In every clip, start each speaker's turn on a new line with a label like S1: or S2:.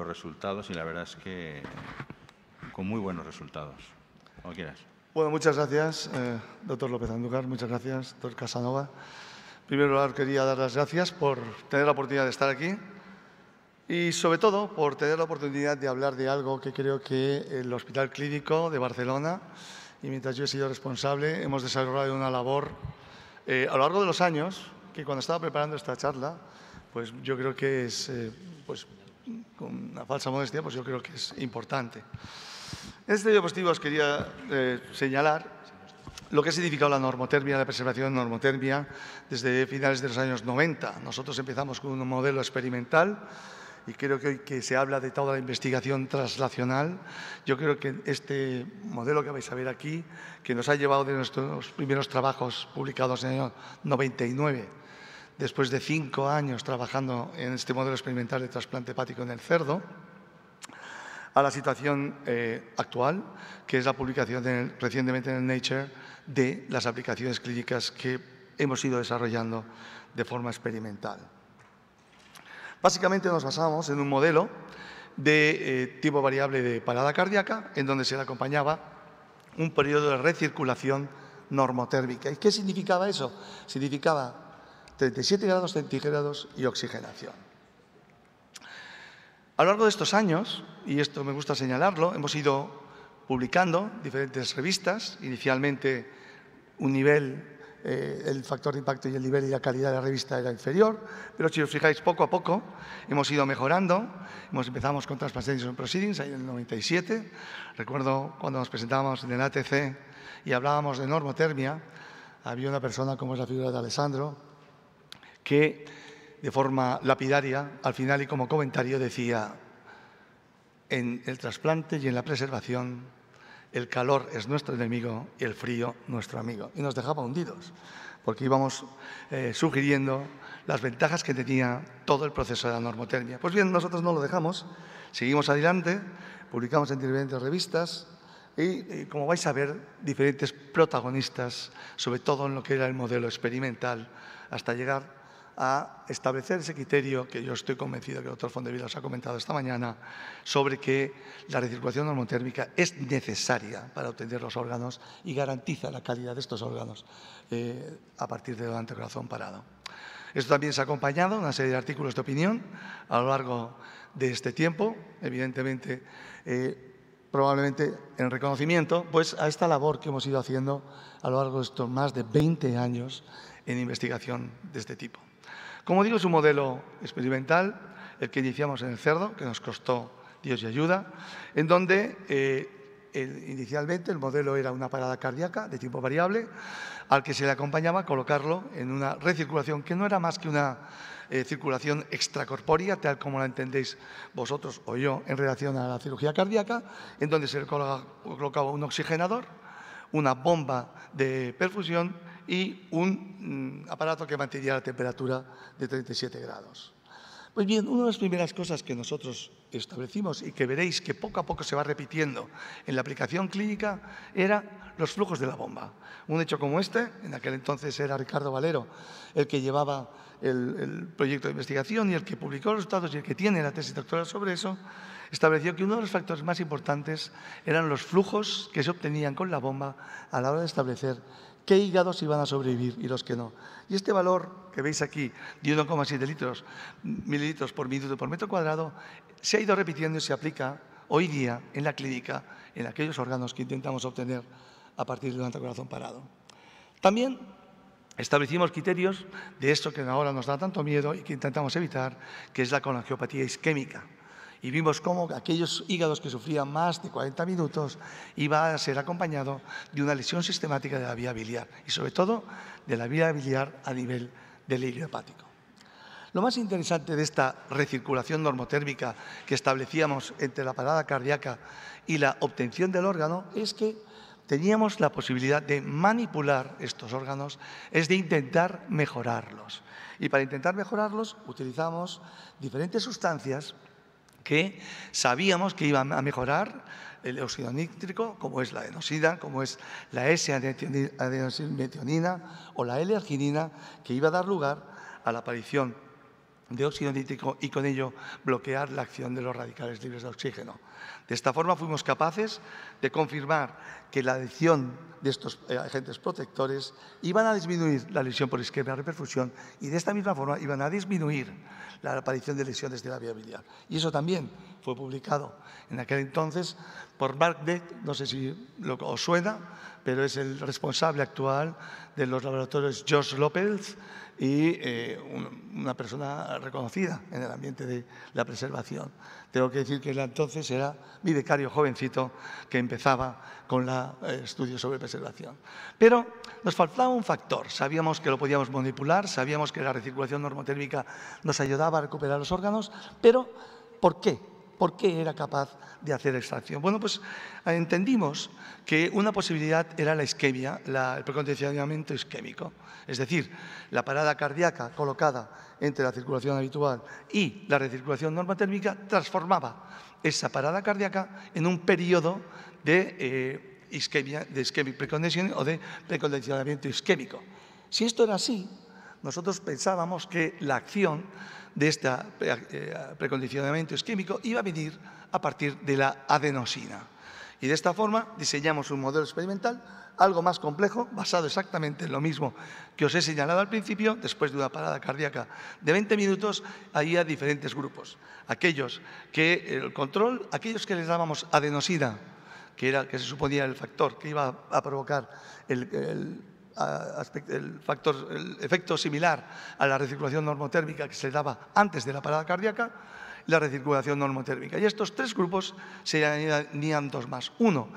S1: los resultados y la verdad es que con muy buenos resultados. Como quieras. Bueno, muchas gracias, eh, doctor López Andúcar, muchas gracias, doctor Casanova. En primer lugar, quería dar las gracias por tener la oportunidad de estar aquí y, sobre todo, por tener la oportunidad de hablar de algo que creo que el Hospital Clínico de Barcelona y mientras yo he sido responsable, hemos desarrollado una labor eh, a lo largo de los años que cuando estaba preparando esta charla, pues yo creo que es eh, pues, con una falsa modestia, pues yo creo que es importante. En este diapositivo os quería eh, señalar lo que ha significado la normotermia, la preservación de normotermia desde finales de los años 90. Nosotros empezamos con un modelo experimental y creo que hoy que se habla de toda la investigación translacional, yo creo que este modelo que vais a ver aquí, que nos ha llevado de nuestros primeros trabajos publicados en el año 99 después de cinco años trabajando en este modelo experimental de trasplante hepático en el cerdo, a la situación eh, actual, que es la publicación recientemente en el Nature de las aplicaciones clínicas que hemos ido desarrollando de forma experimental. Básicamente nos basamos en un modelo de eh, tipo variable de parada cardíaca, en donde se le acompañaba un periodo de recirculación normotérmica. ¿Y qué significaba eso? Significaba 37 grados centígrados y oxigenación. A lo largo de estos años, y esto me gusta señalarlo, hemos ido publicando diferentes revistas, inicialmente un nivel, eh, el factor de impacto y el nivel y la calidad de la revista era inferior, pero si os fijáis, poco a poco hemos ido mejorando, hemos, empezamos con Transparency Proceedings en el 97, recuerdo cuando nos presentábamos en el ATC y hablábamos de normotermia, había una persona como es la figura de Alessandro, que de forma lapidaria, al final y como comentario, decía, en el trasplante y en la preservación, el calor es nuestro enemigo y el frío nuestro amigo. Y nos dejaba hundidos, porque íbamos eh, sugiriendo las ventajas que tenía todo el proceso de la normotermia. Pues bien, nosotros no lo dejamos, seguimos adelante, publicamos en diferentes revistas, y, como vais a ver, diferentes protagonistas, sobre todo en lo que era el modelo experimental, hasta llegar a establecer ese criterio que yo estoy convencido que el doctor Fondevila os ha comentado esta mañana sobre que la recirculación normotérmica es necesaria para obtener los órganos y garantiza la calidad de estos órganos eh, a partir de del corazón parado. Esto también se ha acompañado de una serie de artículos de opinión a lo largo de este tiempo, evidentemente, eh, probablemente en reconocimiento pues, a esta labor que hemos ido haciendo a lo largo de estos más de 20 años en investigación de este tipo. Como digo, es un modelo experimental, el que iniciamos en el cerdo, que nos costó Dios y ayuda, en donde eh, inicialmente el modelo era una parada cardíaca de tipo variable, al que se le acompañaba colocarlo en una recirculación que no era más que una eh, circulación extracorpórea, tal como la entendéis vosotros o yo en relación a la cirugía cardíaca, en donde se le colocaba un oxigenador, una bomba de perfusión y un mm, aparato que mantenía la temperatura de 37 grados. Pues bien, una de las primeras cosas que nosotros establecimos y que veréis que poco a poco se va repitiendo en la aplicación clínica era los flujos de la bomba. Un hecho como este, en aquel entonces era Ricardo Valero el que llevaba el, proyecto de investigación y el que publicó los resultados y el que tiene la tesis doctoral sobre eso, estableció que uno de los factores más importantes eran los flujos que se obtenían con la bomba a la hora de establecer qué hígados iban a sobrevivir y los que no. Y este valor que veis aquí, de 1,7 litros, mililitros por minuto por metro cuadrado, se ha ido repitiendo y se aplica hoy día en la clínica, en aquellos órganos que intentamos obtener a partir de un corazón parado. También establecimos criterios de esto que ahora nos da tanto miedo y que intentamos evitar, que es la colangiopatía isquémica y vimos cómo aquellos hígados que sufrían más de 40 minutos iba a ser acompañado de una lesión sistemática de la vía biliar y sobre todo de la vía biliar a nivel del hígado hepático. Lo más interesante de esta recirculación normotérmica que establecíamos entre la parada cardíaca y la obtención del órgano es que teníamos la posibilidad de manipular estos órganos, es de intentar mejorarlos. Y para intentar mejorarlos utilizamos diferentes sustancias que sabíamos que iba a mejorar el óxido nítrico, como es la adenosida, como es la S-adenosilmetionina o la L-arginina, que iba a dar lugar a la aparición de óxido nítrico y con ello bloquear la acción de los radicales libres de oxígeno. De esta forma fuimos capaces de confirmar que la adición de estos eh, agentes protectores iban a disminuir la lesión por de reperfusión y de esta misma forma iban a disminuir la aparición de lesiones de la viabilidad. Y eso también fue publicado en aquel entonces por Mark Deck, no sé si lo, os suena, pero es el responsable actual de los laboratorios George López y eh, una persona reconocida en el ambiente de la preservación. Tengo que decir que él entonces era mi becario jovencito que empezaba con la eh, estudio sobre preservación. Pero nos faltaba un factor. Sabíamos que lo podíamos manipular, sabíamos que la recirculación normotérmica nos ayudaba a recuperar los órganos, pero ¿por qué? por qué era capaz de hacer esta acción. Bueno, pues eh, entendimos que una posibilidad era la isquemia, el precondicionamiento isquémico, es decir, la parada cardíaca colocada entre la circulación habitual y la recirculación normotérmica transformaba esa parada cardíaca en un periodo de eh, isquemia, de isquemia o de precondicionamiento isquémico. Si esto era así, nosotros pensábamos que la acción de este eh, eh, precondicionamiento isquémico iba a venir a partir de la adenosina. Y de esta forma diseñamos un modelo experimental algo más complejo, basado exactamente en lo mismo que os he señalado al principio, después de una parada cardíaca de 20 minutos, había diferentes grupos. Aquellos que el control, aquellos que les dábamos adenosina, que, era, que se suponía el factor que iba a provocar el, el, efecto similar a la recirculación normotérmica que se daba antes de la parada cardíaca, la recirculación normotérmica. Y estos tres grupos se añadían dos más. Uno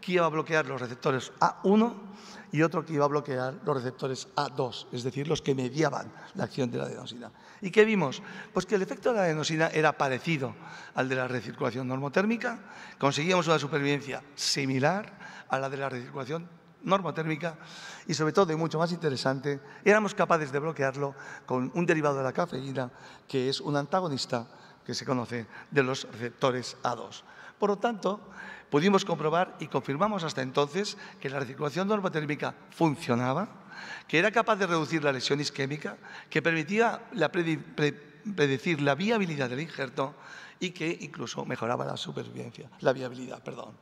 S1: que iba a bloquear los receptores A1 y otro que iba a bloquear los receptores A2, es decir, los que mediaban la acción de la adenosina. ¿Y qué vimos? Pues que el efecto de la adenosina era parecido al de la recirculación normotérmica, conseguíamos una supervivencia similar a la de la recirculación normotérmica y sobre todo, y mucho más interesante, éramos capaces de bloquearlo con un derivado de la cafeína que es un antagonista que se conoce de los receptores A2. Por lo tanto, pudimos comprobar y confirmamos hasta entonces que la recirculación normotérmica funcionaba, que era capaz de reducir la lesión isquémica, que permitía la predecir la viabilidad del injerto y que incluso mejoraba la supervivencia, la viabilidad, perdón.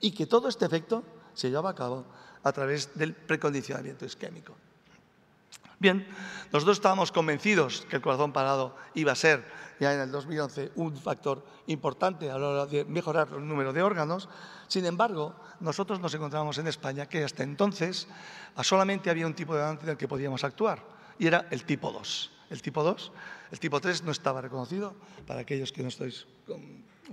S1: Y que todo este efecto se llevaba a cabo a través del precondicionamiento isquémico. Bien, nosotros estábamos convencidos que el corazón parado iba a ser ya en el 2011 un factor importante a la hora de mejorar el número de órganos. Sin embargo, nosotros nos encontramos en España que hasta entonces solamente había un tipo de en del que podíamos actuar y era el tipo 2. El tipo 2, el tipo 3 no estaba reconocido para aquellos que no estáis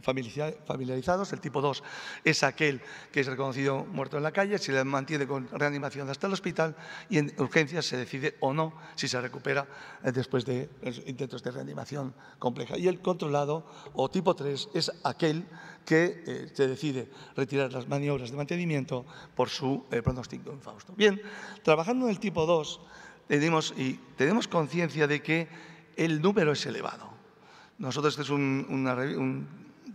S1: familiarizados. El tipo 2 es aquel que es reconocido muerto en la calle, se le mantiene con reanimación hasta el hospital y en urgencias se decide o no si se recupera eh, después de intentos de reanimación compleja. Y el controlado o tipo 3 es aquel que eh, se decide retirar las maniobras de mantenimiento por su eh, pronóstico infausto. Bien, trabajando en el tipo 2 tenemos, tenemos conciencia de que el número es elevado. Nosotros, este es un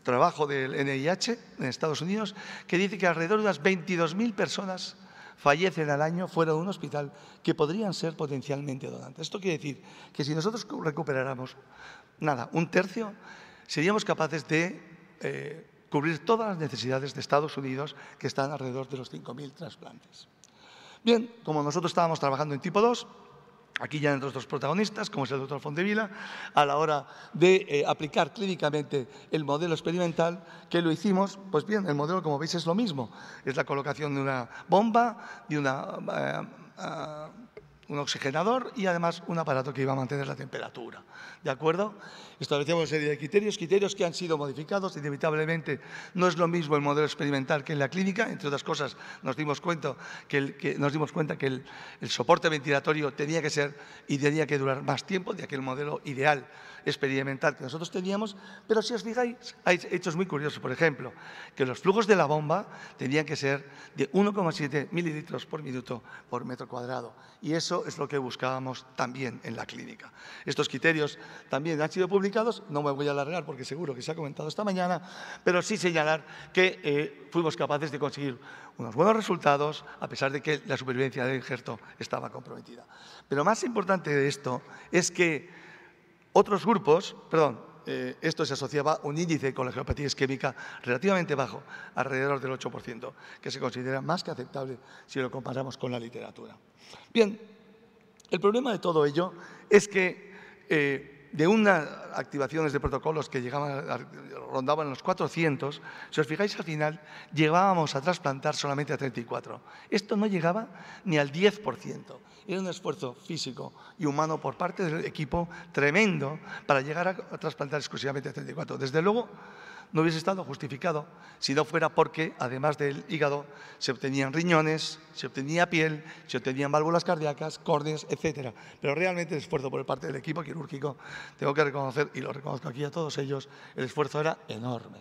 S1: trabajo del NIH en Estados Unidos, que dice que alrededor de unas 22.000 personas fallecen al año fuera de un hospital que podrían ser potencialmente donantes. Esto quiere decir que si nosotros recuperáramos, nada, un tercio, seríamos capaces de eh, cubrir todas las necesidades de Estados Unidos que están alrededor de los 5.000 trasplantes. Bien, como nosotros estábamos trabajando en tipo 2, aquí ya entre otros protagonistas, como es el doctor Fondevila, a la hora de eh, aplicar clínicamente el modelo experimental que lo hicimos, pues bien, el modelo, como veis, es lo mismo. Es la colocación de una bomba, de una... Eh, ah, un oxigenador y además un aparato que iba a mantener la temperatura. ¿De acuerdo? Establecemos una serie de criterios, criterios que han sido modificados, inevitablemente no es lo mismo el modelo experimental que en la clínica, entre otras cosas nos dimos cuenta que el, el soporte ventilatorio tenía que ser y tenía que durar más tiempo de aquel modelo ideal experimental que nosotros teníamos, pero si os fijáis, hay hechos muy curiosos. Por ejemplo, que los flujos de la bomba tenían que ser de 1,7 mililitros por minuto por metro cuadrado. Y eso es lo que buscábamos también en la clínica. Estos criterios también han sido publicados, no me voy a alargar porque seguro que se ha comentado esta mañana, pero sí señalar que eh, fuimos capaces de conseguir unos buenos resultados a pesar de que la supervivencia del injerto estaba comprometida. Pero más importante de esto es que otros grupos, perdón, eh, esto se asociaba a un índice con la geopatía isquémica relativamente bajo, alrededor del 8%, que se considera más que aceptable si lo comparamos con la literatura. Bien, el problema de todo ello es que eh, de unas activaciones de protocolos que llegaban, rondaban los 400, si os fijáis al final, llegábamos a trasplantar solamente a 34. Esto no llegaba ni al 10% era un esfuerzo físico y humano por parte del equipo tremendo para llegar a, trasplantar exclusivamente 34. Este Desde luego, no hubiese estado justificado si no fuera porque, además del hígado, se obtenían riñones, se obtenía piel, se obtenían válvulas cardíacas, córneas, etc. Pero realmente el esfuerzo por parte del equipo quirúrgico, tengo que reconocer, y lo reconozco aquí a todos ellos, el esfuerzo era enorme.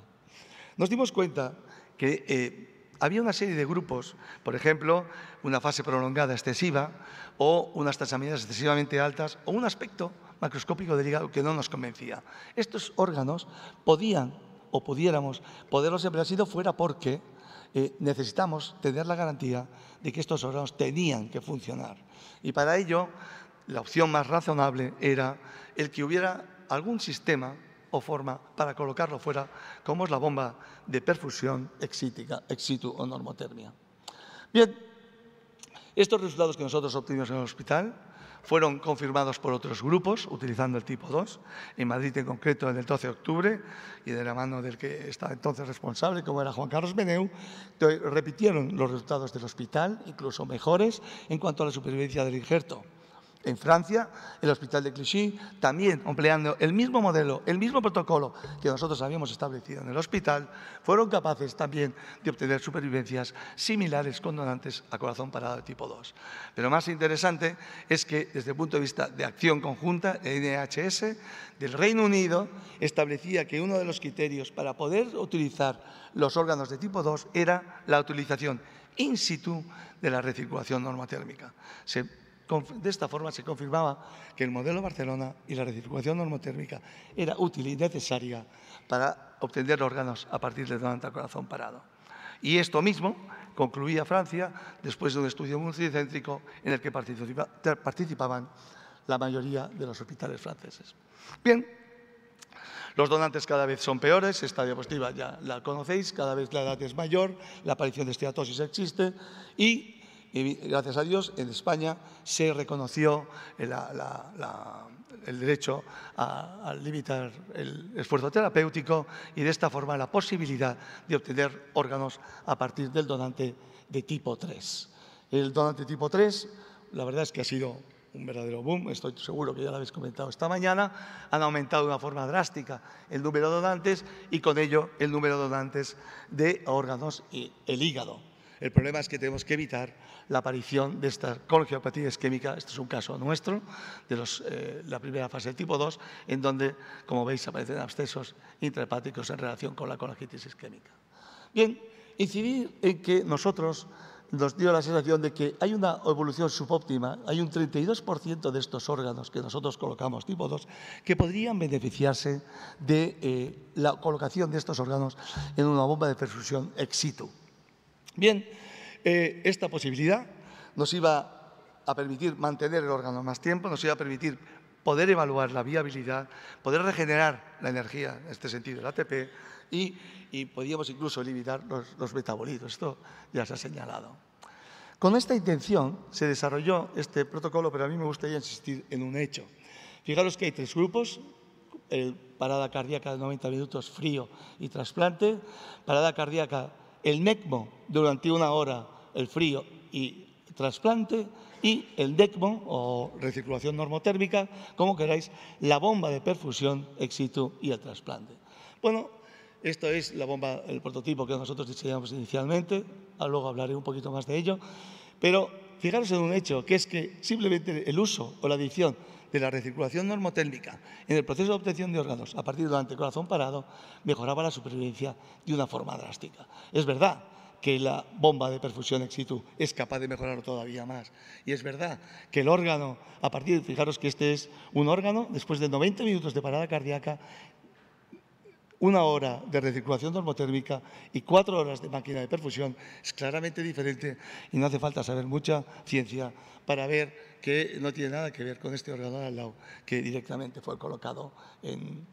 S1: Nos dimos cuenta que... Eh, había una serie de grupos, por ejemplo, una fase prolongada excesiva o unas transaminasas excesivamente altas o un aspecto macroscópico del hígado que no nos convencía. Estos órganos podían o pudiéramos poderlos emplear si no fuera porque eh, necesitamos tener la garantía de que estos órganos tenían que funcionar. Y para ello, la opción más razonable era el que hubiera algún sistema o forma para colocarlo fuera, como es la bomba de perfusión exítica, exitu o normotermia. Bien, estos resultados que nosotros obtuvimos en el hospital fueron confirmados por otros grupos utilizando el tipo 2, en Madrid en concreto en el 12 de octubre y de la mano del que estaba entonces responsable, como era Juan Carlos Beneu, repitieron los resultados del hospital, incluso mejores en cuanto a la supervivencia del injerto en Francia, el hospital de Clichy, también empleando el mismo modelo, el mismo protocolo que nosotros habíamos establecido en el hospital, fueron capaces también de obtener supervivencias similares con donantes a corazón parado de tipo 2. Pero más interesante es que desde el punto de vista de acción conjunta, el NHS del Reino Unido establecía que uno de los criterios para poder utilizar los órganos de tipo 2 era la utilización in situ de la recirculación normotérmica. De esta forma se confirmaba que el modelo Barcelona y la recirculación normotérmica era útil y necesaria para obtener órganos a partir del donante a corazón parado. Y esto mismo concluía Francia después de un estudio multicéntrico en el que participaban la mayoría de los hospitales franceses. Bien, los donantes cada vez son peores, esta diapositiva ya la conocéis, cada vez la edad es mayor, la aparición de esteatosis existe y gracias a Dios, en España se reconoció el derecho a, limitar el esfuerzo terapéutico y de esta forma la posibilidad de obtener órganos a partir del donante de tipo 3. El donante tipo 3, la verdad es que ha sido un verdadero boom, estoy seguro que ya lo habéis comentado esta mañana, han aumentado de una forma drástica el número de donantes y con ello el número de donantes de órganos y el hígado. El problema es que tenemos que evitar la aparición de esta cologeopatía isquémica. Este es un caso nuestro, de los, eh, la primera fase del tipo 2, en donde, como veis, aparecen abscesos intrahepáticos en relación con la colangitis isquémica. Bien, incidir en que nosotros nos dio la sensación de que hay una evolución subóptima, hay un 32% de estos órganos que nosotros colocamos, tipo 2, que podrían beneficiarse de eh, la colocación de estos órganos en una bomba de perfusión ex situ. Bien, eh, esta posibilidad nos iba a permitir mantener el órgano más tiempo, nos iba a permitir poder evaluar la viabilidad, poder regenerar la energía, en este sentido el ATP, y, podíamos incluso eliminar los, metabolitos. Esto ya se ha señalado. Con esta intención se desarrolló este protocolo, pero a mí me gustaría insistir en un hecho. Fijaros que hay tres grupos, parada cardíaca de 90 minutos frío y trasplante, parada cardíaca el NECMO durante una hora, el frío y trasplante, y el DECMO o recirculación normotérmica, como queráis, la bomba de perfusión éxito y el trasplante. Bueno, esto es la bomba, el prototipo que nosotros diseñamos inicialmente, ah, luego hablaré un poquito más de ello, pero fijaros en un hecho, que es que simplemente el uso o la adición de la recirculación normotécnica en el proceso de obtención de órganos a partir del antecorazón parado mejoraba la supervivencia de una forma drástica. Es verdad que la bomba de perfusión ex situ es capaz de mejorar todavía más. Y es verdad que el órgano, a partir, de, fijaros que este es un órgano, después de 90 minutos de parada cardíaca, una hora de recirculación termotérmica y cuatro horas de máquina de perfusión es claramente diferente y no hace falta saber mucha ciencia para ver que no tiene nada que ver con este órgano al lado que directamente fue colocado en,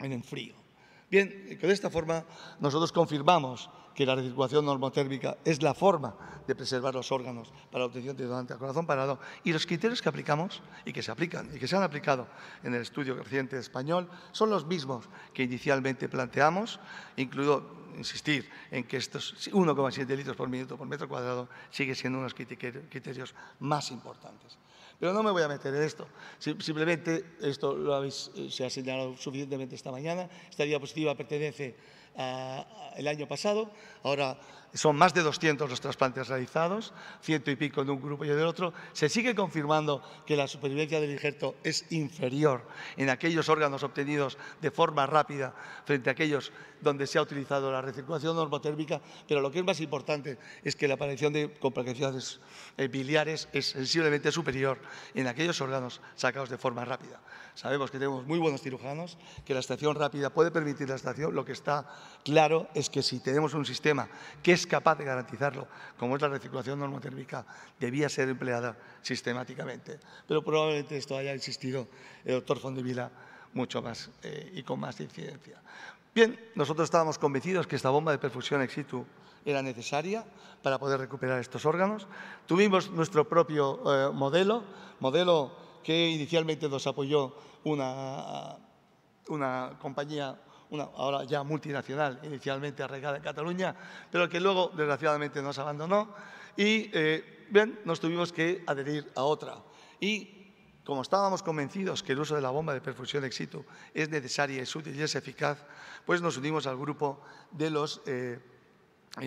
S1: en el frío. Bien, de eh, esta forma nosotros confirmamos que la recirculación normotérmica es la forma de preservar los órganos para la obtención de donante a corazón parado y los criterios que aplicamos y que se aplican y que se han aplicado en el estudio reciente español son los mismos que inicialmente planteamos, incluido insistir en que estos 1,7 litros por minuto por metro cuadrado sigue siendo unos criterios más importantes. Pero no me voy a meter en esto. Simplemente esto lo eh, se ha señalado suficientemente esta mañana. Esta diapositiva pertenece al año pasado. Ahora son más de 200 los trasplantes realizados, ciento y pico de un grupo y del otro. Se sigue confirmando que la supervivencia del injerto es inferior en aquellos órganos obtenidos de forma rápida frente a aquellos donde se ha utilizado la recirculación normotérmica, pero lo que es más importante es que la aparición de complicaciones eh, biliares es sensiblemente superior en aquellos órganos sacados de forma rápida. Sabemos que tenemos muy buenos cirujanos, que la estación rápida puede permitir la estación. Lo que está claro es que si tenemos un sistema que es capaz de garantizarlo, como es la recirculación normotérmica, debía ser empleada sistemáticamente. Pero probablemente esto haya existido el doctor Fondivila, mucho más eh, y con más incidencia. Bien, nosotros estábamos convencidos que esta bomba de perfusión ex situ era necesaria para poder recuperar estos órganos. Tuvimos nuestro propio eh, modelo, modelo que inicialmente nos apoyó una, una compañía una, ahora ya multinacional, inicialmente arraigada en Cataluña, pero que luego, desgraciadamente, nos abandonó. Y eh, bien, nos tuvimos que adherir a otra. Y como estábamos convencidos que el uso de la bomba de perfusión éxito es necesaria, es útil y es eficaz, pues nos unimos al grupo de eh,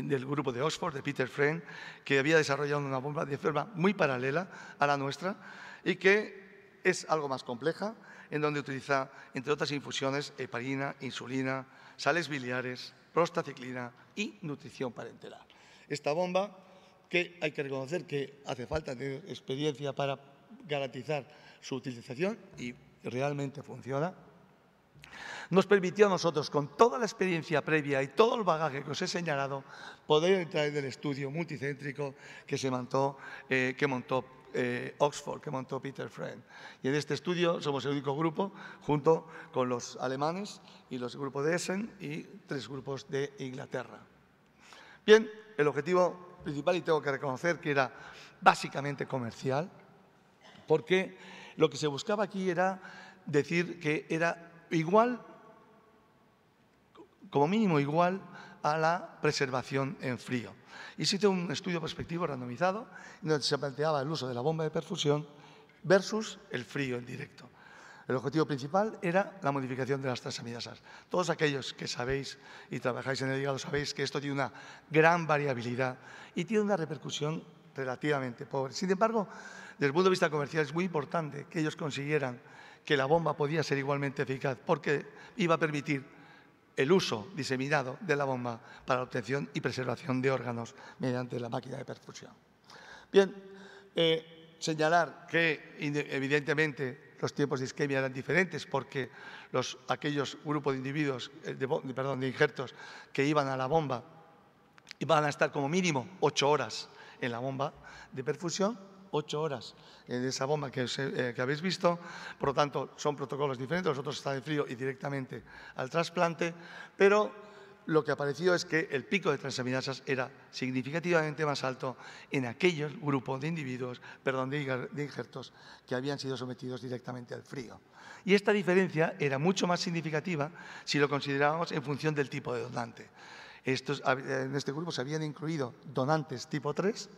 S1: del grupo de Oxford, de Peter Friend, que había desarrollado una bomba de forma muy paralela a la nuestra y que es algo más compleja, en donde utiliza, entre otras infusiones, heparina, insulina, sales biliares, prostaciclina y nutrición parenteral. Esta bomba, que hay que reconocer que hace falta tener experiencia para garantizar su utilización y realmente funciona, nos permitió a nosotros, con toda la experiencia previa y todo el bagaje que os he señalado, poder entrar en el estudio multicéntrico que se montó, eh, montó eh, Oxford que montó Peter Friend. Y en este estudio somos el único grupo, junto con los alemanes y los grupos de Essen y tres grupos de Inglaterra. Bien, el objetivo principal, y tengo que reconocer que era básicamente comercial, porque lo que se buscaba aquí era decir que era igual, como mínimo igual, a la preservación en frío. Y Hiciste un estudio prospectivo randomizado donde se planteaba el uso de la bomba de perfusión versus el frío en directo. El objetivo principal era la modificación de las transaminasas. Todos aquellos que sabéis y trabajáis en el hígado sabéis que esto tiene una gran variabilidad y tiene una repercusión relativamente pobre. Sin embargo, desde el punto de vista comercial es muy importante que ellos consiguieran que la bomba podía ser igualmente eficaz porque iba a permitir el uso diseminado de la bomba para la obtención y preservación de órganos mediante la máquina de perfusión. Bien, eh, señalar que evidentemente los tiempos de isquemia eran diferentes porque los, aquellos grupos de individuos, eh, perdón, de injertos que iban a la bomba iban a estar como mínimo ocho horas en la bomba de perfusión ocho horas en esa bomba eh, que, habéis visto. Por lo tanto, son protocolos diferentes. Los otros están de frío y directamente al trasplante. Pero lo que ha apareció es que el pico de transaminasas era significativamente más alto en aquellos grupos de individuos, perdón, de injertos que habían sido sometidos directamente al frío. Y esta diferencia era mucho más significativa si lo considerábamos en función del tipo de donante. en este grupo se habían incluido donantes tipo 3,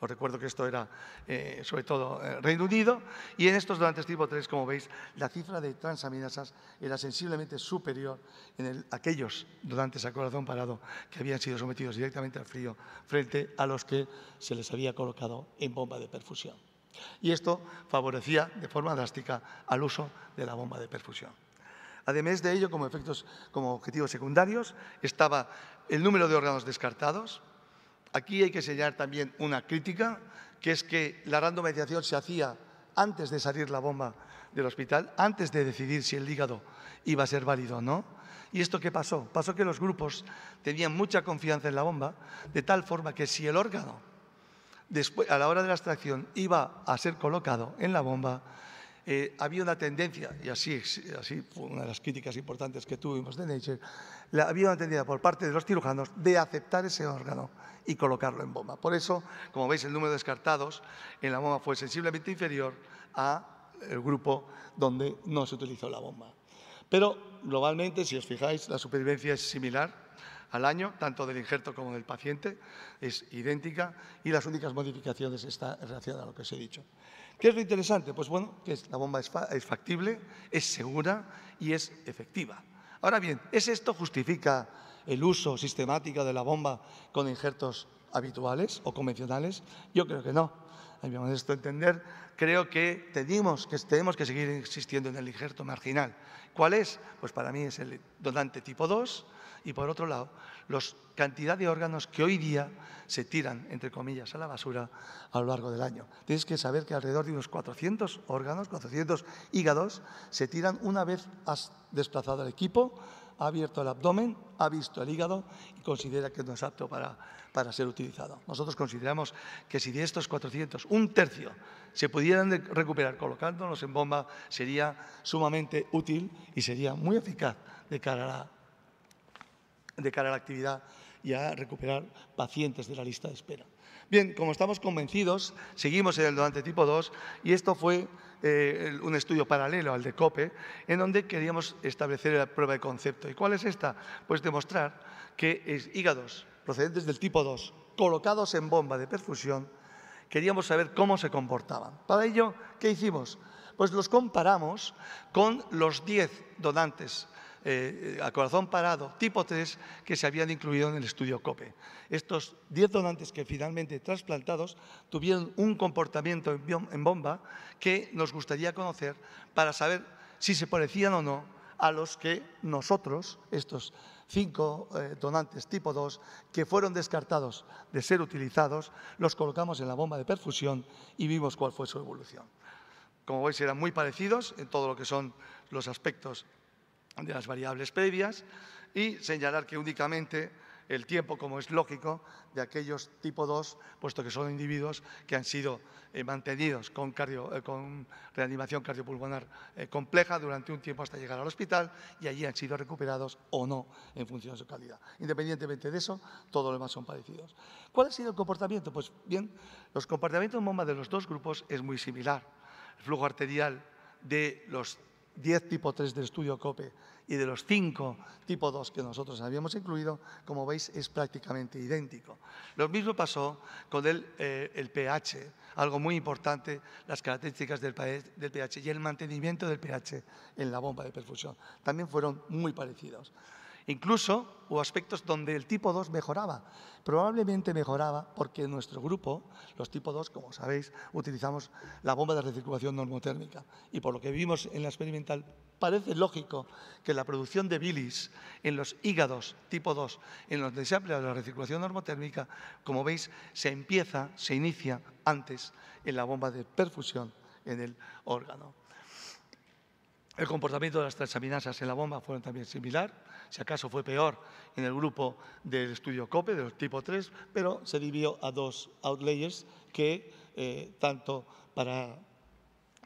S1: os recuerdo que esto era eh, sobre todo eh, Reino Unido, y en estos donantes este tipo 3, como veis, la cifra de transaminasas era sensiblemente superior en aquellos donantes a corazón parado que habían sido sometidos directamente al frío frente a los que se les había colocado en bomba de perfusión. Y esto favorecía de forma drástica al uso de la bomba de perfusión. Además de ello, como, efectos, como objetivos secundarios, estaba el número de órganos descartados, Aquí hay que señalar también una crítica, que es que la randomización se hacía antes de salir la bomba del hospital, antes de decidir si el hígado iba a ser válido o no. ¿Y esto qué pasó? Pasó que los grupos tenían mucha confianza en la bomba, de tal forma que si el órgano, después, a la hora de la extracción, iba a ser colocado en la bomba, eh, había una tendencia, y así, fue una de las críticas importantes que tuvimos de Nature, la, había una tendencia por parte de los cirujanos de aceptar ese órgano y colocarlo en bomba. Por eso, como veis, el número de descartados en la bomba fue sensiblemente inferior al grupo donde no se utilizó la bomba. Pero globalmente, si os fijáis, la supervivencia es similar al año, tanto del injerto como del paciente, es idéntica y las únicas modificaciones están relacionadas a lo que os he dicho. ¿Qué es lo interesante? Pues bueno, que la bomba es factible, es segura y es efectiva. Ahora bien, ¿es esto justifica el uso sistemático de la bomba con injertos habituales o convencionales? Yo creo que no. A mi entender, creo que tenemos, que tenemos que seguir insistiendo en el injerto marginal. ¿Cuál es? Pues para mí es el donante tipo 2, y por otro lado, la cantidad de órganos que hoy día se tiran, entre comillas, a la basura a lo largo del año. Tienes que saber que alrededor de unos 400 órganos, 400 hígados, se tiran una vez has desplazado el equipo, ha abierto el abdomen, ha visto el hígado y considera que no es apto para, para ser utilizado. Nosotros consideramos que si de estos 400, un tercio se pudieran recuperar colocándolos en bomba, sería sumamente útil y sería muy eficaz de cara a la de cara a la actividad y a recuperar pacientes de la lista de espera. Bien, como estamos convencidos, seguimos en el donante tipo 2 y esto fue eh, un estudio paralelo al de COPE, en donde queríamos establecer la prueba de concepto. ¿Y cuál es esta? Pues demostrar que hígados procedentes del tipo 2, colocados en bomba de perfusión, queríamos saber cómo se comportaban. Para ello, ¿qué hicimos? Pues los comparamos con los 10 donantes eh, eh, a corazón parado, tipo 3, que se habían incluido en el estudio COPE. Estos 10 donantes que finalmente trasplantados tuvieron un comportamiento en bomba que nos gustaría conocer para saber si se parecían o no a los que nosotros, estos cinco eh, donantes tipo 2 que fueron descartados de ser utilizados, los colocamos en la bomba de perfusión y vimos cuál fue su evolución. Como veis, eran muy parecidos en todo lo que son los aspectos de las variables previas y señalar que únicamente el tiempo, como es lógico, de aquellos tipo 2, puesto que son individuos que han sido eh, mantenidos eh, con, reanimación cardiopulmonar eh, compleja durante un tiempo hasta llegar al hospital y allí han sido recuperados o no en función de su calidad. Independientemente de eso, todos los demás son parecidos. ¿Cuál ha sido el comportamiento? Pues bien, los comportamientos MOMA de los dos grupos es muy similar. El flujo arterial de los 10 tipo 3 del estudio COPE y de los 5 tipo 2 que nosotros habíamos incluido, como veis, es prácticamente idéntico. Lo mismo pasó con el, eh, pH, algo muy importante, las características del pH y el mantenimiento del pH en la bomba de perfusión. También fueron muy parecidos. Incluso hubo aspectos donde el tipo 2 mejoraba. Probablemente mejoraba porque en nuestro grupo, los tipo 2, como sabéis, utilizamos la bomba de recirculación normotérmica. Y por lo que vimos en la experimental, parece lógico que la producción de bilis en los hígados tipo 2, en los se de la recirculación normotérmica, como veis, se empieza, se inicia antes en la bomba de perfusión en el órgano. El comportamiento de las transaminasas en la bomba fue también similar, si acaso fue peor en el grupo del estudio COPE, del tipo 3, pero se dividió a dos outlayers que eh, tanto para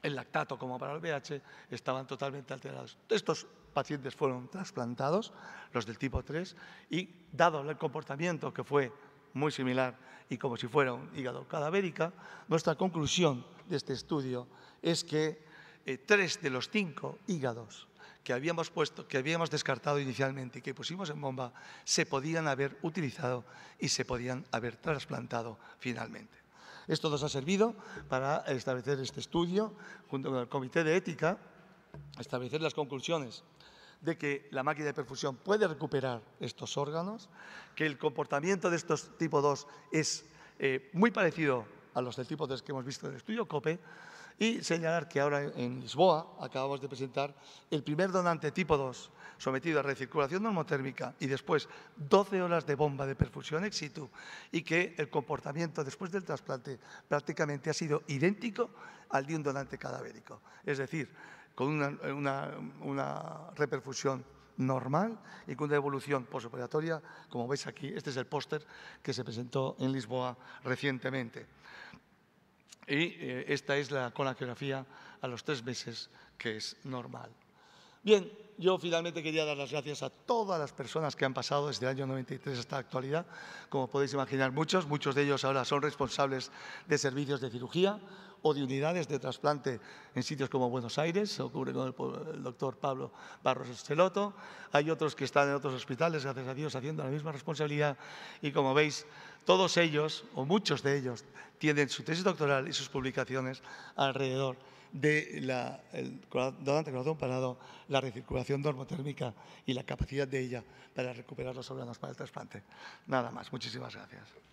S1: el lactato como para el VH, estaban totalmente alterados. Estos pacientes fueron trasplantados, los del tipo 3, y dado el comportamiento que fue muy similar y como si fuera un hígado cadavérica, nuestra conclusión de este estudio es que eh, tres de los cinco hígados que habíamos, que habíamos descartado inicialmente y que pusimos en bomba se podían haber utilizado y se podían haber trasplantado finalmente. Esto nos ha servido para establecer este estudio junto con el Comité de Ética, establecer las conclusiones de que la máquina de perfusión puede recuperar estos órganos, que el comportamiento de estos tipo 2 es eh, muy parecido a los del tipo 3 que hemos visto en el estudio COPE, y señalar que ahora en Lisboa acabamos de presentar el primer donante tipo 2 sometido a recirculación normotérmica y después 12 horas de bomba de perfusión ex situ y que el comportamiento después del trasplante prácticamente ha sido idéntico al de un donante cadavérico. Es decir, con una, reperfusión normal y con una evolución posoperatoria, como veis aquí, este es el póster que se presentó en Lisboa recientemente y eh, esta es la geografía a los tres meses que es normal. Bien, yo finalmente quería dar las gracias a todas las personas que han pasado desde el año 93 hasta la actualidad. Como podéis imaginar, muchos, muchos de ellos ahora son responsables de servicios de cirugía o de unidades de trasplante en sitios como Buenos Aires, ocurre con el, doctor Pablo Barros Esteloto. Hay otros que están en otros hospitales, gracias a Dios, haciendo la misma responsabilidad. Y como veis, todos ellos, o muchos de ellos, tienen su tesis doctoral y sus publicaciones alrededor de la, el donante corazón parado, la recirculación dormotérmica y la capacidad de ella para recuperar los órganos para el trasplante. Nada más. Muchísimas gracias.